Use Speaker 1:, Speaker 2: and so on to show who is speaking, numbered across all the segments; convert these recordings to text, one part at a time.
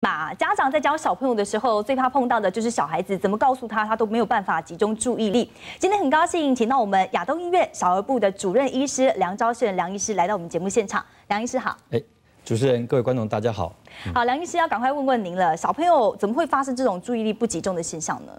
Speaker 1: 嘛，家长在教小朋友的时候，最怕碰到的就是小孩子怎么告诉他，他都没有办法集中注意力。今天很高兴请到我们亚东医院小儿部的主任医师梁昭炫梁医师来到我们节目现场。梁医师好，
Speaker 2: 哎，主持人、各位观众大家好。
Speaker 1: 好，梁医师要赶快问问您了，小朋友怎么会发生这种注意力不集中的现象呢？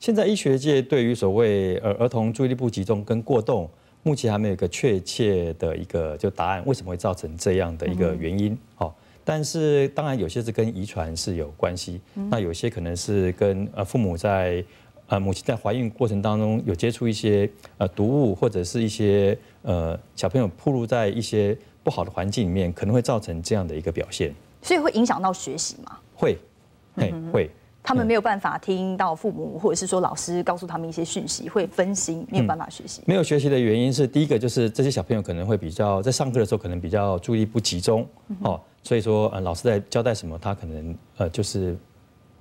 Speaker 2: 现在医学界对于所谓呃儿童注意力不集中跟过动，目前还没有一个确切的一个就答案，为什么会造成这样的一个原因？哦。但是当然，有些是跟遗传是有关系，那有些可能是跟呃父母在，呃母亲在怀孕过程当中有接触一些呃毒物，或者是一些呃小朋友暴露在一些不好的环境里面，可能会造成这样的一个表现。
Speaker 1: 所以会影响到学习吗？会，哎，会。他们没有办法听到父母或者是说老师告诉他们一些讯息，会分心，没有办法学习。没
Speaker 2: 有学习的原因是，第一个就是这些小朋友可能会比较在上课的时候可能比较注意不集中哦。所以说，呃，老师在交代什么，他可能呃，就是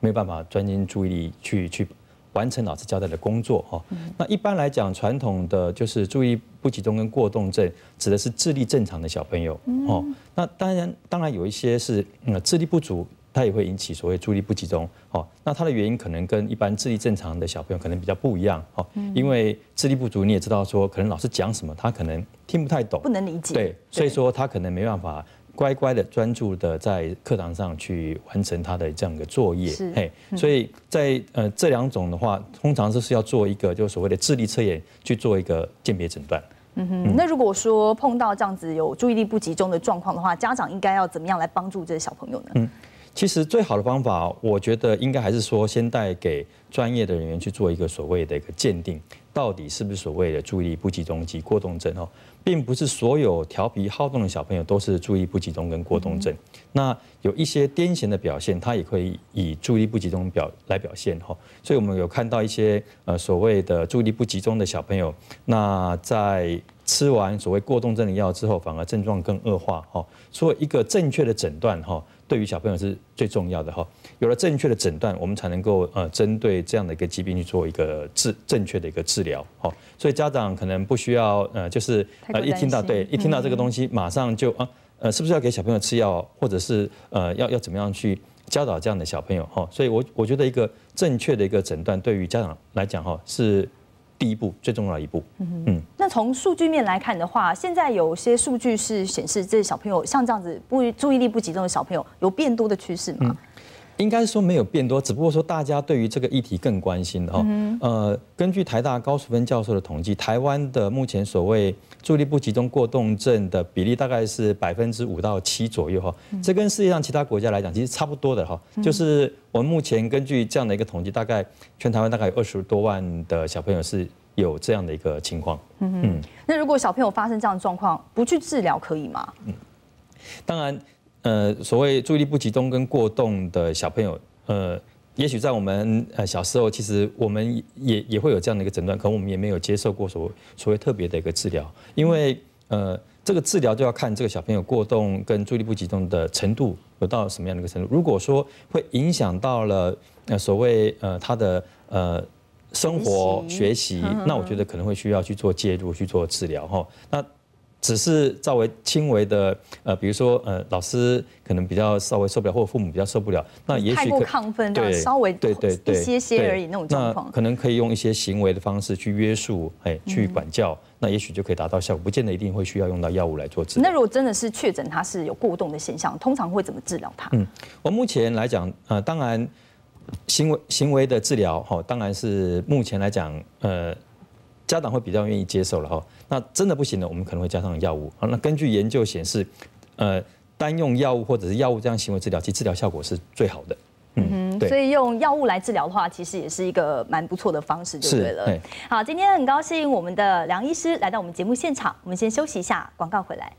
Speaker 2: 没有办法专心注意力去去完成老师交代的工作哈。那一般来讲，传统的就是注意不集中跟过动症，指的是智力正常的小朋友哦。那当然，当然有一些是呃智力不足，他也会引起所谓注意力不集中哦。那它的原因可能跟一般智力正常的小朋友可能比较不一样哦，因为智力不足你也知道说，可能老师讲什么，他可能听不太懂，不能理解，对，所以说他可能没办法。乖乖的、专注的在课堂上去完成他的这样一个作业，是，所以在呃这两种的话，通常都是要做一个就所谓的智力测验，去做一个鉴别诊断。
Speaker 1: 嗯哼，那如果说碰到这样子有注意力不集中的状况的话，家长应该要怎么样来帮助这些小朋友呢？
Speaker 2: 嗯，其实最好的方法，我觉得应该还是说，先带给专业的人员去做一个所谓的一个鉴定，到底是不是所谓的注意力不集中及过动症哦，并不是所有调皮好动的小朋友都是注意力不集中跟过动症，那有一些癫痫的表现，他也可以以注意力不集中表来表现哈。所以我们有看到一些呃所谓的注意力不集中的小朋友，那在吃完所谓过动症的药之后，反而症状更恶化哈。以一个正确的诊断哈。对于小朋友是最重要的哈，有了正确的诊断，我们才能够呃针对这样的一个疾病去做一个治正确的一个治疗。哈。所以家长可能不需要呃，就是呃一听到对一听到这个东西，马上就啊呃是不是要给小朋友吃药，或者是呃要要怎么样去教导这样的小朋友哈？所以，我我觉得一个正确的一个诊断对于家长来讲哈是第一步最重要的一步。
Speaker 1: 嗯。那从数据面来看的话，现在有些数据是显示，这小朋友像这样子不注意力不集中的小朋友有变多的趋势吗？
Speaker 2: 应该说没有变多，只不过说大家对于这个议题更关心哈。呃，根据台大高淑芬教授的统计，台湾的目前所谓注意力不集中过动症的比例大概是百分之五到七左右哈。这跟世界上其他国家来讲其实差不多的哈。就是我们目前根据这样的一个统计，大概全台湾大概有二十多万的小朋友是。有这样的一个情况，
Speaker 1: 嗯嗯，那如果小朋友发生这样的状况，不去治疗可以吗？嗯，
Speaker 2: 当然，呃，所谓注意力不集中跟过动的小朋友，呃，也许在我们呃小时候，其实我们也也会有这样的一个诊断，可我们也没有接受过所所谓特别的一个治疗，因为呃，这个治疗就要看这个小朋友过动跟注意力不集中的程度有到什么样的一个程度，如果说会影响到了呃所谓呃他的呃。生活学习，那我觉得可能会需要去做介入去做治疗哈。那只是稍微轻微的，呃，比如说呃，老师可能比较稍微受不了，或者父母比较受不了，那也许太过亢奋，对，稍微对对对些些而已那种情况，那可能可以用一些行为的方式去约束，哎，去管教，那也许就可以达到效果，不见得一定会需要用到药物来做
Speaker 1: 治疗。那如果真的是确诊他是有过动的现象，通常会怎么治疗他？
Speaker 2: 嗯，我目前来讲，呃，当然。行为行为的治疗，吼，当然是目前来讲，呃，家长会比较愿意接受了哈。那真的不行的，我们可能会加上药物。好，那根据研究显示，呃，单用药物或者是药物这样行为治疗，其治疗效果是最好的。
Speaker 1: 嗯，所以用药物来治疗的话，其实也是一个蛮不错的方式，就对了。好，今天很高兴我们的梁医师来到我们节目现场，我们先休息一下，广告回来。